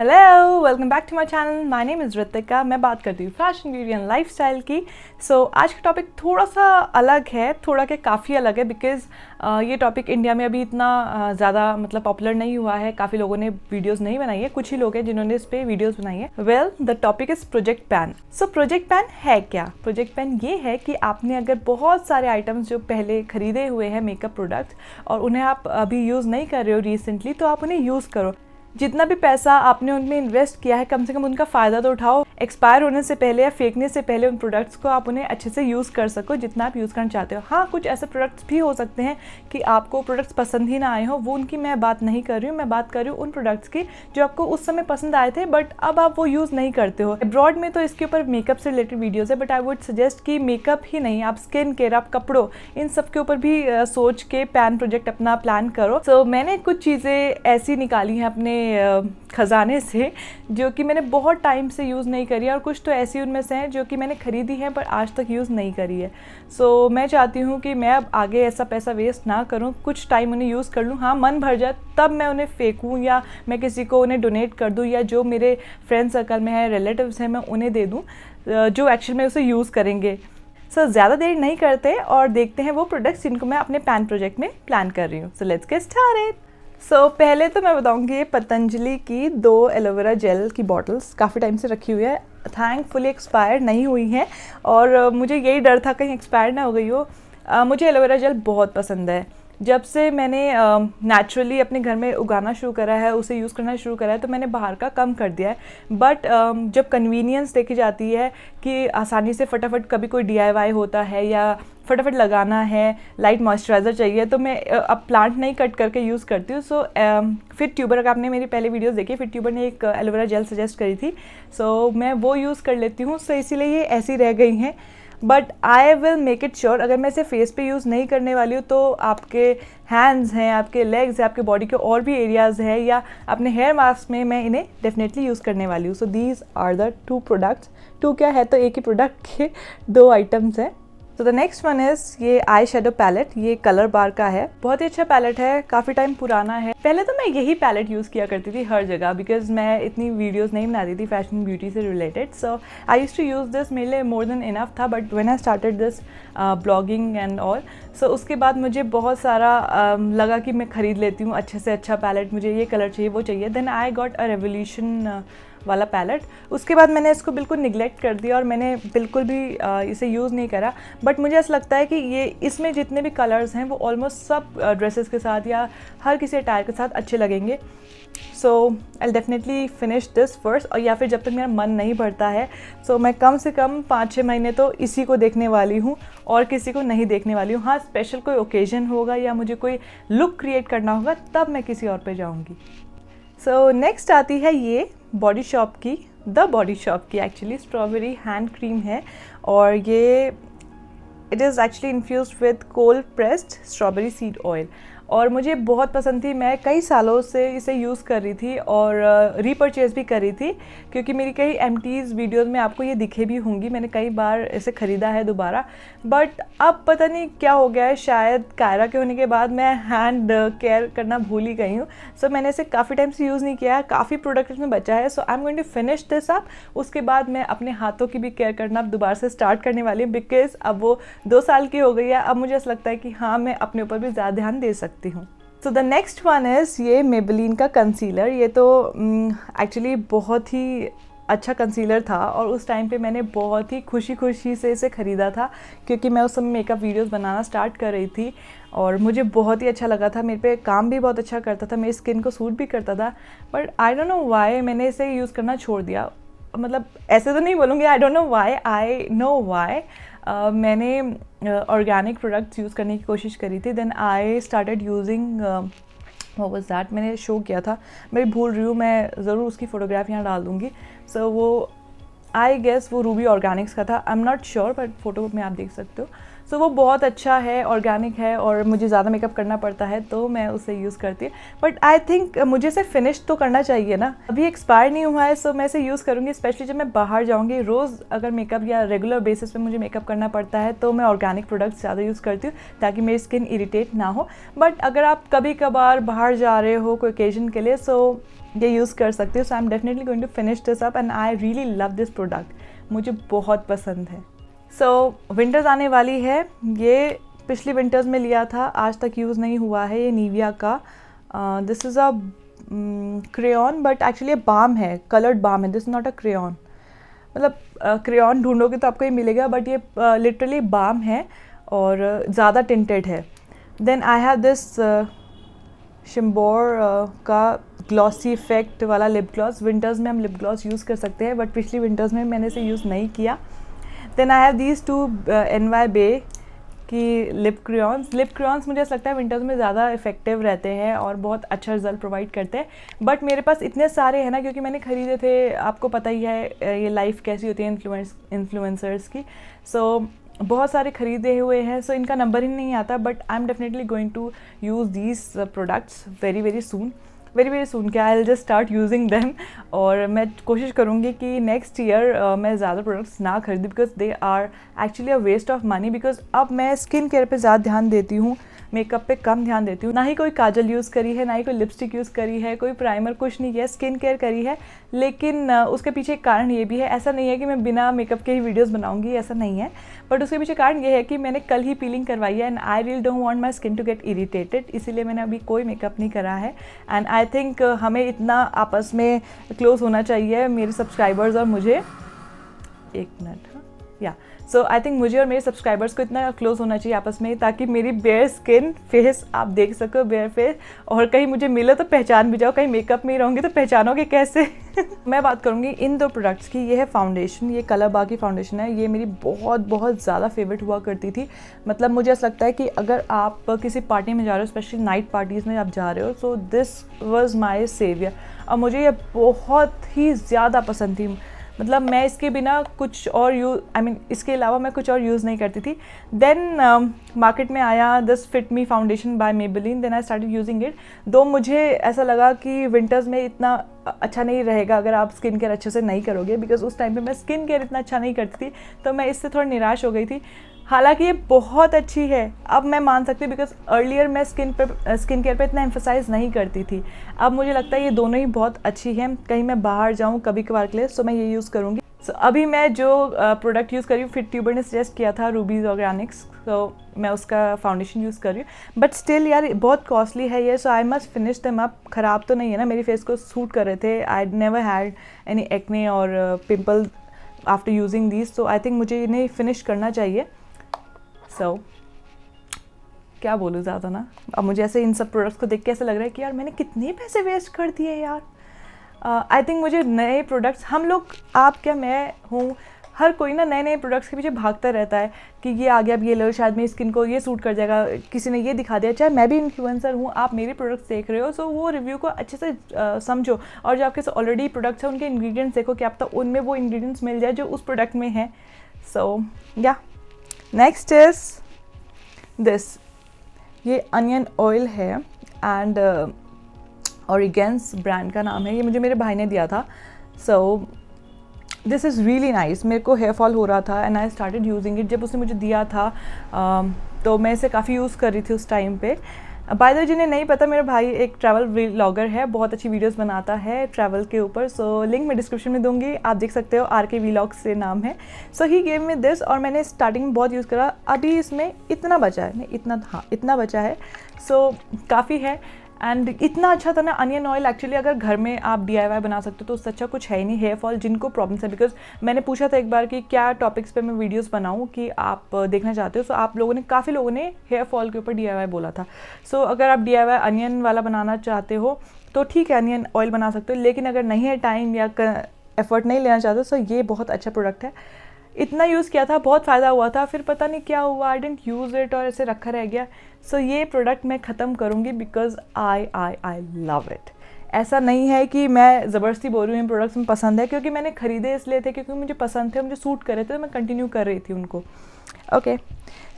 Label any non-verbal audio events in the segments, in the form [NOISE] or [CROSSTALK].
Hello welcome back to my channel my name is Ritika मैं बात करती हूँ फैशन ब्यूटी एंड लाइफस्टाइल की सो so, आज का टॉपिक थोड़ा सा अलग है थोड़ा के काफ़ी अलग है बिकॉज़ uh, ये टॉपिक इंडिया में अभी इतना uh, ज़्यादा मतलब पॉपुलर नहीं हुआ है काफ़ी लोगों ने वीडियोज़ नहीं बनाई है कुछ ही लोग हैं जिन्होंने इस पर वीडियोज़ बनाई है well the topic is project pan so project pan है क्या प्रोजेक्ट पैन ये है कि आपने अगर बहुत सारे आइटम्स जो पहले खरीदे हुए हैं मेकअप प्रोडक्ट्स और उन्हें आप अभी यूज़ नहीं कर रहे हो रिसेंटली तो आप उन्हें यूज़ करो जितना भी पैसा आपने उनमें इन्वेस्ट किया है कम से कम उनका फ़ायदा तो उठाओ एक्सपायर होने से पहले या फेंकने से पहले उन प्रोडक्ट्स को आप उन्हें अच्छे से यूज़ कर सको जितना आप यूज़ करना चाहते हो हाँ कुछ ऐसे प्रोडक्ट्स भी हो सकते हैं कि आपको प्रोडक्ट्स पसंद ही ना आए हो वो उनकी मैं बात नहीं कर रही हूँ मैं बात कर रही हूँ उन प्रोडक्ट्स की जो आपको उस समय पसंद आए थे बट अब आप वो यूज़ नहीं करते हो अब्रॉड में तो इसके ऊपर मेकअप से रिलेटेड वीडियोज़ है बट आई वुड सजेस्ट कि मेकअप ही नहीं आप स्किन केयर आप कपड़ों इन सब के ऊपर भी सोच के पैन प्रोजेक्ट अपना प्लान करो सो so, मैंने कुछ चीज़ें ऐसी निकाली हैं अपने ख़जाने से जो कि मैंने बहुत टाइम से यूज़ नहीं करी है और कुछ तो ऐसी उनमें से हैं जो कि मैंने ख़रीदी है पर आज तक यूज़ नहीं करी है सो so, मैं चाहती हूँ कि मैं अब आगे ऐसा पैसा वेस्ट ना करूँ कुछ टाइम उन्हें यूज़ कर लूँ हाँ मन भर जाए तब मैं उन्हें फेंकूँ या मैं किसी को उन्हें डोनेट कर दूँ या जो मेरे फ्रेंड सर्कल में है रिलेटिव्स हैं मैं उन्हें दे दूँ जो एक्चुअल में उसे यूज़ करेंगे सर so, ज़्यादा देर नहीं करते और देखते हैं वो प्रोडक्ट्स जिनको मैं अपने पैन प्रोजेक्ट में प्लान कर रही हूँ so let's get started so so, पहले तो मैं बताऊंगी पतंजलि की दो एलोवेरा जेल की बॉटल्स काफ़ी टाइम से रखी हुई है थैंकफुली एक्सपायर नहीं हुई हैं और मुझे यही डर था कहीं एक्सपायर ना हो गई हो मुझे एलोवेरा जेल बहुत पसंद है जब से मैंने नेचुरली uh, अपने घर में उगाना शुरू करा है उसे यूज़ करना शुरू करा है तो मैंने बाहर का कम कर दिया है बट uh, जब कन्वीनियंस देखी जाती है कि आसानी से फटाफट कभी कोई डी होता है या फटाफट लगाना है लाइट मॉइस्चराइज़र चाहिए तो मैं अब प्लांट नहीं कट करके यूज़ करती हूँ सो so, फिट ट्यूबर अगर आपने मेरी पहले वीडियोज़ देखी फिट ट्यूबर ने एक एलोवेरा जेल सजेस्ट करी थी सो so, मैं वो यूज़ कर लेती हूँ सो so, इसीलिए ये ऐसी रह गई हैं but I will make it sure अगर मैं इसे फेस पे यूज़ नहीं करने वाली हूँ तो आपके हैंड्स हैं आपके लेग्स हैं आपके बॉडी के और भी एरियाज़ हैं या अपने हेयर मास्क में मैं इन्हें डेफिनेटली यूज़ करने वाली हूँ so these are the two products two क्या है तो एक ही प्रोडक्ट के दो आइटम्स हैं तो द नेक्स्ट वन इज ये आई शेडो पैलेट ये कलर बार का है बहुत ही अच्छा पैलेट है काफी टाइम पुराना है पहले तो मैं यही पैलेट यूज किया करती थी हर जगह बिकॉज मैं इतनी वीडियोस नहीं बनाती थी फैशन ब्यूटी से related so I use to use this मेरे लिए मोर देन इनफ था but when I started this blogging and all so उसके बाद मुझे बहुत सारा uh, लगा कि मैं खरीद लेती हूँ अच्छे से अच्छा पैलेट मुझे ये कलर चाहिए वो चाहिए then I got a revolution वाला पैलेट उसके बाद मैंने इसको बिल्कुल निगलेक्ट कर दिया और मैंने बिल्कुल भी आ, इसे यूज़ नहीं करा बट मुझे ऐसा लगता है कि ये इसमें जितने भी कलर्स हैं वो ऑलमोस्ट सब ड्रेसेस के साथ या हर किसी अटायर के साथ अच्छे लगेंगे so I definitely finish this first और या फिर जब तक मेरा मन नहीं भरता है सो so मैं कम से कम पाँच छः महीने तो इसी को देखने वाली हूँ और किसी को नहीं देखने वाली हूँ हाँ स्पेशल कोई ओकेजन होगा या मुझे कोई लुक क्रिएट करना होगा तब मैं किसी और पे जाऊँगी सो so, नेक्स्ट आती है ये बॉडी शॉप की द बॉडी शॉप की एक्चुअली स्ट्रॉबेरी हैंड क्रीम है और ये it is actually infuse with cold pressed strawberry seed oil और मुझे बहुत पसंद थी मैं कई सालों से इसे यूज़ कर रही थी और रीपरचेज भी कर रही थी क्योंकि मेरी कई एम वीडियोज़ में आपको ये दिखे भी होंगी मैंने कई बार इसे ख़रीदा है दोबारा बट अब पता नहीं क्या हो गया है शायद कायरा के होने के बाद मैं हैंड केयर करना भूल ही गई हूँ सो so, मैंने इसे काफ़ी टाइम से यूज़ नहीं किया काफ़ी प्रोडक्ट इसमें बचा है so I am going to finish this up उसके बाद मैं अपने हाथों की भी केयर करना अब दोबारा से स्टार्ट करने वाली हूँ बिकॉज़ अब वो दो साल की हो गई है अब मुझे ऐसा लगता है कि हाँ मैं अपने ऊपर भी ज़्यादा ध्यान दे सकती सकती हूँ so the next one is ये मेबलिन का कंसीलर ये तो एक्चुअली um, mm, बहुत ही अच्छा कंसीलर था और उस टाइम पे मैंने बहुत ही खुशी खुशी से इसे ख़रीदा था क्योंकि मैं उस समय मेकअप वीडियोस बनाना स्टार्ट कर रही थी और मुझे बहुत ही अच्छा लगा था मेरे पे काम भी बहुत अच्छा करता था मेरी स्किन को सूट भी करता था but I don't know why मैंने इसे यूज़ करना छोड़ दिया मतलब ऐसे तो नहीं बोलूँगी I don't know why I know why Uh, मैंने ऑर्गेनिक प्रोडक्ट्स यूज़ करने की कोशिश करी थी देन आई स्टार्टेड यूजिंग वो वॉज दैट मैंने शो किया था मैं भूल रही हूँ मैं ज़रूर उसकी फ़ोटोग्राफ यहाँ डाल दूँगी सो so, वो आई गेस वो रूबी ऑर्गेनिक्स का था I am not sure but photo में आप देख सकते हो सो so, वो बहुत अच्छा है ऑर्गेनिक है और मुझे ज़्यादा मेकअप करना पड़ता है तो मैं उसे यूज़ करती हूँ बट आई थिंक मुझे इसे फिनिश तो करना चाहिए ना अभी एक्सपायर नहीं हुआ है सो so मैं इसे यूज़ करूँगी स्पेशली जब मैं बाहर जाऊँगी रोज़ अगर मेकअप या रेगुलर बेसिस पे मुझे मेकअप करना पड़ता है तो मैं ऑर्गेनिक प्रोडक्ट्स ज़्यादा यूज़ करती हूँ ताकि मेरी स्किन इरीटेट ना हो बट अगर आप कभी कभार बाहर जा रहे हो कोई ओकेजन के लिए सो so ये यूज़ कर सकते हो so I am definitely going to finish this up and I really love this product मुझे बहुत पसंद है सो so, विंटर्स आने वाली है ये पिछली विंटर्स में लिया था आज तक यूज़ नहीं हुआ है ये नीविया का this is a crayon but actually ये बाम है कलर्ड बाम है this is not a crayon मतलब क्रेन uh, ढूंढोगे तो आपको ये मिलेगा बट ये लिटरली uh, बाम है और ज़्यादा टिंटेड है देन आई हैव दिस शिम्बोर का ग्लॉसी इफेक्ट वाला लिप ग्लॉस विंटर्स में हम लिप ग्लॉस यूज़ कर सकते हैं बट पिछली विंटर्स में मैंने इसे यूज़ नहीं किया then I have these two N Y Bae कि लिप क्रियॉन्स लिप क्रियॉन्स मुझे ऐसा लगता है विंटर्स में ज़्यादा इफेक्टिव रहते हैं और बहुत अच्छा रिजल्ट प्रोवाइड करते हैं बट मेरे पास इतने सारे हैं ना क्योंकि मैंने ख़रीदे थे आपको पता ही है uh, ये लाइफ कैसी होती है इन्फ्लुएंस इन्फ्लुएंसर्स की सो so, बहुत सारे ख़रीदे हुए हैं सो so इनका नंबर ही नहीं आता but I am definitely going to use these products very very soon very very soon के I just start using them और मैं कोशिश करूँगी कि नेक्स्ट ईयर मैं ज़्यादा प्रोडक्ट्स ना खरीदी because they are actually a waste of money because अब मैं स्किन केयर पर ज़्यादा ध्यान देती हूँ मेकअप पे कम ध्यान देती हूँ ना ही कोई काजल यूज़ करी है ना ही कोई लिपस्टिक यूज़ करी है कोई प्राइमर कुछ नहीं किया स्किन केयर करी है लेकिन उसके पीछे एक कारण ये भी है ऐसा नहीं है कि मैं बिना मेकअप के ही वीडियोज़ बनाऊँगी ऐसा नहीं है बट उसके पीछे कारण ये है कि मैंने कल ही पीलिंग करवाई है and I really don't want my skin to get irritated इसीलिए मैंने अभी कोई मेकअप नहीं करा है एंड आई थिंक हमें इतना आपस में क्लोज होना चाहिए मेरे सब्सक्राइबर्स और मुझे एक मिनट हाँ, या yeah. सो आई थिंक मुझे और मेरे सब्सक्राइबर्स को इतना क्लोज होना चाहिए आपस में ताकि मेरी बेयर स्किन फेस आप देख सको बेयर फेस और कहीं मुझे मिले तो पहचान भी जाओ कहीं मेकअप में ही रहूँगी तो पहचानोगे कैसे [LAUGHS] मैं बात करूँगी इन दो प्रोडक्ट्स की ये है फाउंडेशन ये कलर बा की फाउंडेशन है ये मेरी बहुत बहुत ज़्यादा फेवरेट हुआ करती थी मतलब मुझे ऐसा लगता है कि अगर आप किसी पार्टी में जा रहे हो स्पेशली नाइट पार्टीज़ में आप जा रहे हो so this was my saviour और मुझे ये बहुत ही ज़्यादा पसंद थी मतलब मैं इसके बिना कुछ और यू आई मीन इसके अलावा मैं कुछ और यूज़ नहीं करती थी देन मार्केट um, में आया this fit me foundation by Maybelline then I start using it though मुझे ऐसा लगा कि विंटर्स में इतना अच्छा नहीं रहेगा अगर आप स्किन केयर अच्छे से नहीं करोगे बिकॉज उस टाइम पे मैं स्किन केयर इतना अच्छा नहीं करती थी तो मैं इससे थोड़ा निराश हो गई थी हालांकि ये बहुत अच्छी है अब मैं मान सकती हूँ बिकॉज अर्लियर मैं स्किन पर स्किन केयर पे इतना एम्फोसाइज नहीं करती थी अब मुझे लगता है ये दोनों ही बहुत अच्छी हैं कहीं मैं बाहर जाऊँ कभी कभार के लिए सो मैं ये यूज़ करूँगी सो so, अभी मैं जो प्रोडक्ट यूज़ कर रही हूँ फिट ट्यूबर ने सजेस्ट किया था रूबीज ऑर्गेनिक्स तो मैं उसका फाउंडेशन यूज़ कर रही हूँ बट स्टिल यार बहुत कॉस्टली है ये so I must finish them up ख़राब तो नहीं है ना मेरी फेस को सूट कर रहे थे I never had any acne और pimple after using these so I think मुझे इन्हें फिनिश करना चाहिए सो so, क्या बोलूँ ज़्यादा ना अब मुझे ऐसे इन सब प्रोडक्ट्स को देख के ऐसा लग रहा है कि यार मैंने कितने पैसे वेस्ट कर दिए यार आई uh, थिंक मुझे नए प्रोडक्ट्स हम लोग आप क्या मैं हूँ हर कोई ना नए नए प्रोडक्ट्स के पीछे भागता रहता है कि ये आ गया अब ये लो शायद मेरी स्किन को ये सूट कर जाएगा किसी ने ये दिखा दिया चाहे मैं भी इन्फ्लुएंसर हूँ आप मेरे प्रोडक्ट्स देख रहे हो सो वो रिव्यू को अच्छे से uh, समझो और जो आपके ऑलरेडी प्रोडक्ट्स हैं उनके इंग्रेडिएंट्स देखो कि आप तो उनमें वो इंग्रेडिएंट्स मिल जाए जो उस प्रोडक्ट में हैं सो या नेक्स्ट इज दिस ये अनियन ऑयल है एंड ऑरिगेंस ब्रांड का नाम है ये मुझे मेरे भाई ने दिया था so this is really nice मेरे को हेयर फॉल हो रहा था and I started using it जब उसने मुझे दिया था uh, तो मैं इसे काफ़ी यूज़ कर रही थी उस टाइम पे बाय द जिन्हें नहीं पता मेरा भाई एक ट्रैवल व्लॉगर है बहुत अच्छी वीडियोस बनाता है ट्रैवल के ऊपर सो लिंक मैं डिस्क्रिप्शन में दूंगी आप देख सकते हो आर के वीलॉग से नाम है सो ही गेम में दिस और मैंने स्टार्टिंग में बहुत यूज़ करा अभी इसमें इतना बचा है नहीं इतना हाँ इतना बचा है सो so, काफ़ी है एंड इतना अच्छा था ना अनियन ऑयल एक्चुअली अगर घर में आप डी बना सकते हो तो उससे अच्छा कुछ है ही नहीं हेयर फॉल जिनको प्रॉब्लम्स है बिकॉज मैंने पूछा था एक बार कि क्या टॉपिक्स पे मैं वीडियोस बनाऊँ कि आप देखना चाहते हो सो so, आप लोगों ने काफ़ी लोगों ने हेयर फॉल के ऊपर डी बोला था सो so, अगर आप डी अनियन वाला बनाना चाहते हो तो ठीक है अनियन ऑयल बना सकते हो लेकिन अगर नहीं है टाइम या एफर्ट नहीं लेना चाहते सो so ये बहुत अच्छा प्रोडक्ट है इतना यूज़ किया था बहुत फ़ायदा हुआ था फिर पता नहीं क्या हुआ आई डेंट यूज़ इट और ऐसे रखा रह गया सो so, ये प्रोडक्ट मैं ख़त्म करूँगी because I I I love it ऐसा नहीं है कि मैं ज़बरदस्ती बोल रही हूँ इन प्रोडक्ट्स में पसंद है क्योंकि मैंने ख़रीदे इसलिए थे क्योंकि मुझे पसंद थे मुझे सूट कर रहे थे तो मैं कंटिन्यू कर रही थी उनको okay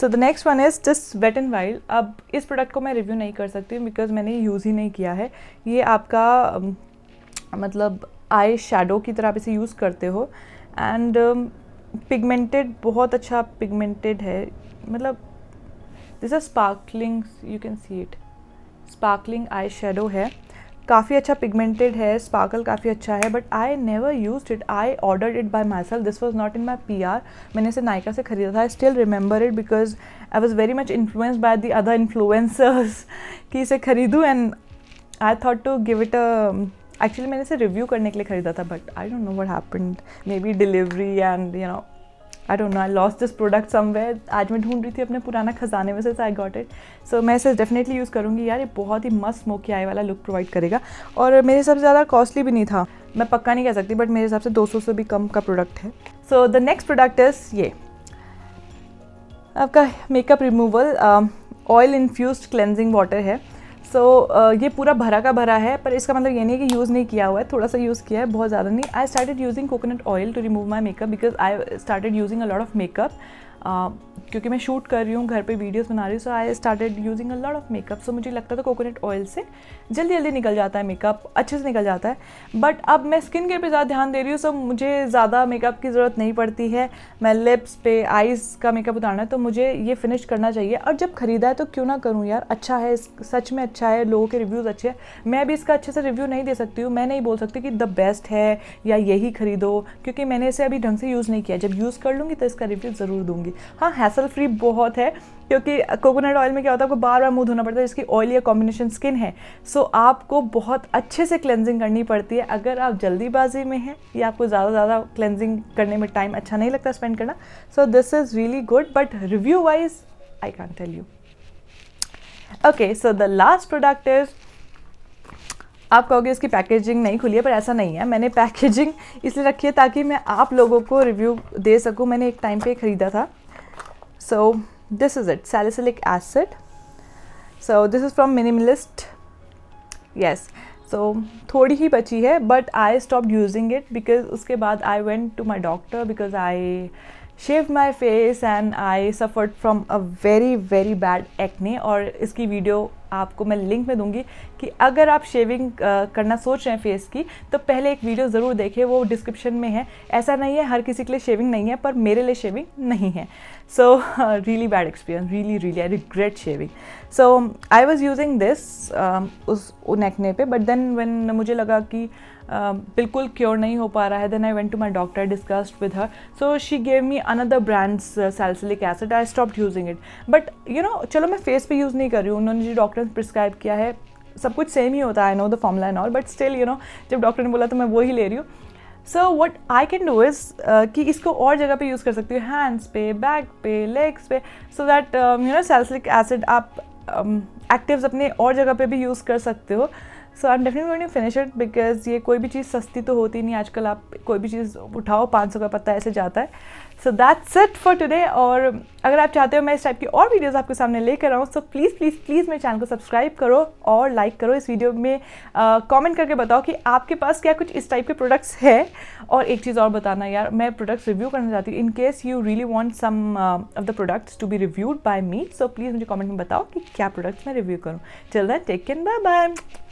so the next one is just wet and wild अब इस प्रोडक्ट को मैं रिव्यू नहीं कर सकती बिकॉज मैंने यूज़ ही नहीं किया है ये आपका मतलब आई शेडो की तरह आप इसे यूज़ करते हो एंड पिगमेंटेड बहुत अच्छा पिगमेंटेड है मतलब this are sparkling you can see it sparkling eye shadow है काफ़ी अच्छा पिगमेंटेड है स्पार्कल काफ़ी अच्छा है but I never use it I order it by myself this was not in my P R मैंने इसे नायका से खरीदा था I still remember it because I was very much influence by the other influencers कि इसे खरीदूँ and I thought to give it a actually मैंने इसे रिव्यू करने के लिए ख़रीदा था but I don't know what happen maybe delivery and you know I don't know I lost this product somewhere आज मैं ढूंढ रही थी अपने पुराना खजाने में से आई गॉट इट सो मैं इसे डेफिनेटली यूज़ करूँगी यार ये बहुत ही मस्त स्मोकी आई वाला लुक प्रोवाइड करेगा और मेरे हिसाब से ज़्यादा कॉस्टली भी नहीं था मैं पक्का नहीं कह सकती बट मेरे हिसाब से 200 से भी कम का प्रोडक्ट है so the next product is ये आपका makeup removal oil infuse cleansing water है सो so, uh, ये पूरा भरा का भरा है पर इसका मतलब ये नहीं कि यूज़ नहीं किया हुआ है थोड़ा सा यूज़ किया है बहुत ज़्यादा नहीं I started using coconut oil to remove my makeup because I started using a lot of makeup क्योंकि मैं शूट कर रही हूँ घर पे वीडियोस बना रही हूँ so I started using a lot of makeup so मुझे लगता था कोकोनट ऑयल से जल्दी जल्दी निकल जाता है मेकअप अच्छे से निकल जाता है बट अब मैं स्किन केयर पे ज़्यादा ध्यान दे रही हूँ सो मुझे ज़्यादा मेकअप की ज़रूरत नहीं पड़ती है मैं लिप्स पे आइज़ का मेकअप उतारना है तो मुझे ये फिनिश करना चाहिए और जब ख़रीदा है तो क्यों ना करूँ यार अच्छा है सच में अच्छा है लोगों के रिव्यूज़ अच्छे हैं मैं भी इसका अच्छे से रिव्यू नहीं दे सकती हूँ मैं नहीं बोल सकती कि द बेस्ट है या यही खरीदो क्योंकि मैंने इसे अभी ढंग से यूज़ नहीं किया जब यूज़ कर लूँगी तो इसका रिव्यू ज़रूर दूँगी हाँ हैसल फ्री बहुत है क्योंकि कोकोनट ऑयल में क्या होता है आपको बार बार मुंह धोना पड़ता है जिसकी ऑयल या कॉम्बिनेशन स्किन है सो so, आपको बहुत अच्छे से क्लेंजिंग करनी पड़ती है अगर आप जल्दीबाजी में हैं या आपको ज़्यादा ज़्यादा क्लेंजिंग करने में टाइम अच्छा नहीं लगता स्पेंड करना so this is really good but review wise I can tell you okay so the last product is आप कहोगे इसकी पैकेजिंग नहीं खुली है पर ऐसा नहीं है मैंने पैकेजिंग इसलिए रखी है ताकि मैं आप लोगों को रिव्यू दे सकूं मैंने एक टाइम पे खरीदा था so this is it salicylic acid so this is from minimalist yes so थोड़ी ही बची है but I stopped using it because उसके बाद I went to my doctor because I shave my face and I suffered from a very very bad acne और इसकी video आपको मैं link में दूंगी कि अगर आप शेविंग करना सोच रहे हैं फेस की तो पहले एक वीडियो ज़रूर देखें वो डिस्क्रिप्शन में है ऐसा नहीं है हर किसी के लिए शेविंग नहीं है पर मेरे लिए शेविंग नहीं है so really bad experience really really I regret shaving so I was using this उस उन एक्ने पर बट देन वेन मुझे लगा कि uh, Um, बिल्कुल क्योर नहीं हो पा रहा है then I went to my doctor discussed with her so she gave me another brands salicylic acid I stop using it but you know चलो मैं फेस पे यूज़ नहीं कर रही हूँ उन्होंने जो डॉक्टर ने प्रिस्क्राइब किया है सब कुछ सेम ही होता है I know the formula and all but still you know जब डॉक्टर ने बोला तो मैं वो ही ले रही हूँ so what I can do is कि इसको और जगह पर यूज़ कर सकती हूँ हैंड्स पे बैक पे लेग्स पे so that you know salicylic acid आप एक्टिव्स um, अपने और जगह पे भी यूज़ कर सकते हो so I am definitely going to finish it because ये कोई भी चीज़ सस्ती तो होती नहीं आजकल आप कोई भी चीज़ उठाओ पाँच सौ का पत्ता ऐसे जाता है so that's it for today और अगर आप चाहते हो मैं इस टाइप की और वीडियोज़ आपके सामने लेकर आऊँ सो प्लीज़ प्लीज़ प्लीज़ मेरे चैनल को सब्सक्राइब करो और लाइक करो इस वीडियो में कॉमेंट करके बताओ कि आपके पास क्या कुछ इस टाइप के प्रोडक्ट्स हैं और एक चीज़ और बताना यार मैं प्रोडक्ट्स रिव्यू करना चाहती हूँ in case you really want some of the products to be reviewed by me so please मुझे कॉमेंट में बताओ कि क्या प्रोडक्ट्स मैं रिव्यू करूँ चल then take care bye bye